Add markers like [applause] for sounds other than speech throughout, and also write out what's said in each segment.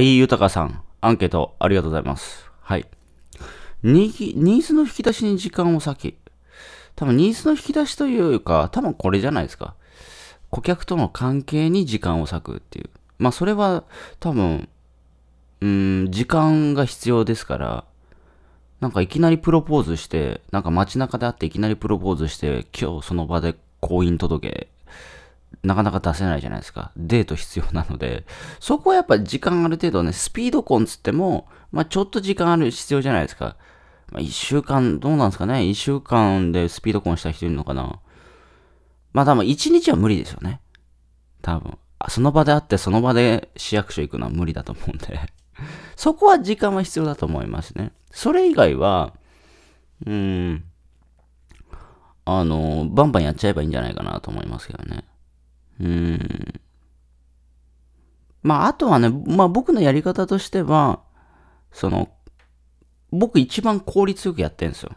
ゆた豊さん、アンケートありがとうございます。はい。ニーズの引き出しに時間を割き。多分ニーズの引き出しというか、多分これじゃないですか。顧客との関係に時間を割くっていう。まあそれは多分、うん、時間が必要ですから、なんかいきなりプロポーズして、なんか街中で会っていきなりプロポーズして、今日その場で婚姻届なかなか出せないじゃないですか。デート必要なので、そこはやっぱ時間ある程度ね、スピード婚つっても、まあちょっと時間ある必要じゃないですか。まあ一週間、どうなんですかね。一週間でスピード婚した人いるのかな。まあ多分一日は無理ですよね。多分。その場で会ってその場で市役所行くのは無理だと思うんで [laughs] そこは時間は必要だと思いますね。それ以外は、うん、あの、バンバンやっちゃえばいいんじゃないかなと思いますけどね。うん。まあ、あとはね、まあ僕のやり方としては、その、僕一番効率よくやってるんですよ。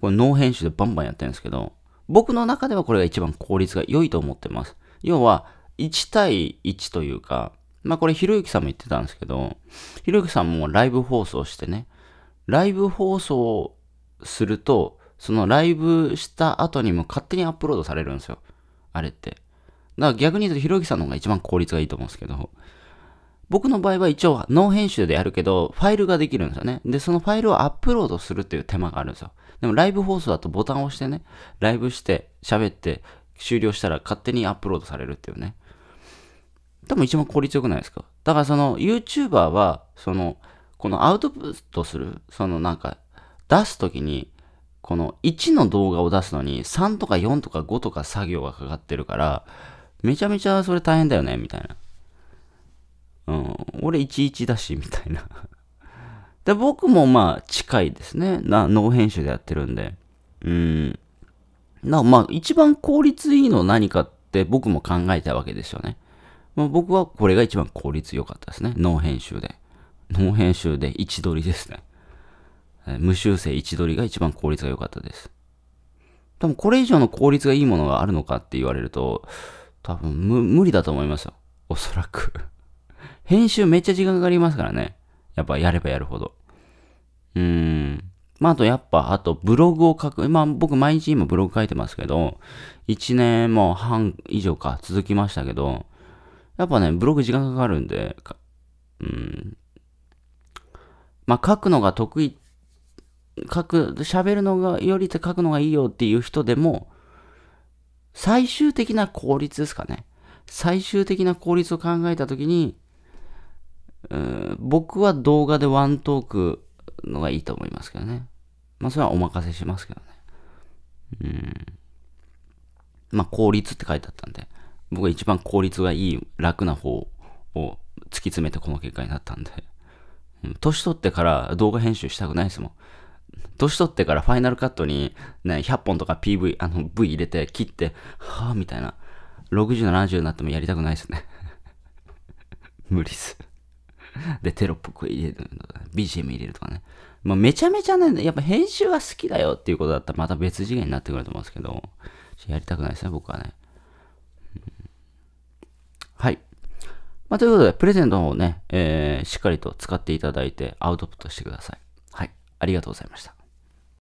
これ脳編集でバンバンやってるんですけど、僕の中ではこれが一番効率が良いと思ってます。要は、1対1というか、まあこれひろゆきさんも言ってたんですけど、ひろゆきさんもライブ放送してね、ライブ放送すると、そのライブした後にも勝手にアップロードされるんですよ。あれって。だから逆に言うと、ひろゆきさんの方が一番効率がいいと思うんですけど、僕の場合は一応、ノー編集でやるけど、ファイルができるんですよね。で、そのファイルをアップロードするっていう手間があるんですよ。でも、ライブ放送だとボタンを押してね、ライブして、喋って、終了したら勝手にアップロードされるっていうね。多分一番効率よくないですかだからその YouTuber は、その、このアウトプットする、そのなんか、出すときに、この1の動画を出すのに3とか4とか5とか作業がかかってるから、めちゃめちゃそれ大変だよね、みたいな。うん、俺11だし、みたいな。で、僕もまあ近いですね。な、脳編集でやってるんで。うん。な、まあ一番効率いいの何かって僕も考えたわけですよね。まあ、僕はこれが一番効率良かったですね。脳編集で。脳編集で位置取りですね。無修正位置取りが一番効率が良かったです。多分これ以上の効率がいいものがあるのかって言われると、多分無、無理だと思いますよ。おそらく [laughs] 編集めっちゃ時間かかりますからね。やっぱやればやるほど。うーん。まあ、あとやっぱ、あとブログを書く。まあ、僕毎日今ブログ書いてますけど、1年も半以上か続きましたけど、やっぱね、ブログ時間かかるんで、うん。まあ、書くのが得意、書く、喋るのがよりって書くのがいいよっていう人でも、最終的な効率ですかね。最終的な効率を考えたときに、僕は動画でワントークのがいいと思いますけどね。まあそれはお任せしますけどね。うん。まあ効率って書いてあったんで、僕は一番効率がいい楽な方を突き詰めてこの結果になったんで。うん、年取ってから動画編集したくないですもん。年取ってからファイナルカットにね、100本とか PV、あの V 入れて切って、はぁみたいな。60、70になってもやりたくないですね [laughs] 無理っすで、テロップこう入れるとか、ね、BGM 入れるとかね。まあ、めちゃめちゃね、やっぱ編集は好きだよっていうことだったらまた別次元になってくると思うんですけど、やりたくないですね、僕はね。はい。まあ、ということで、プレゼントの方ね、えー、しっかりと使っていただいてアウトプットしてください。ありがとうございました。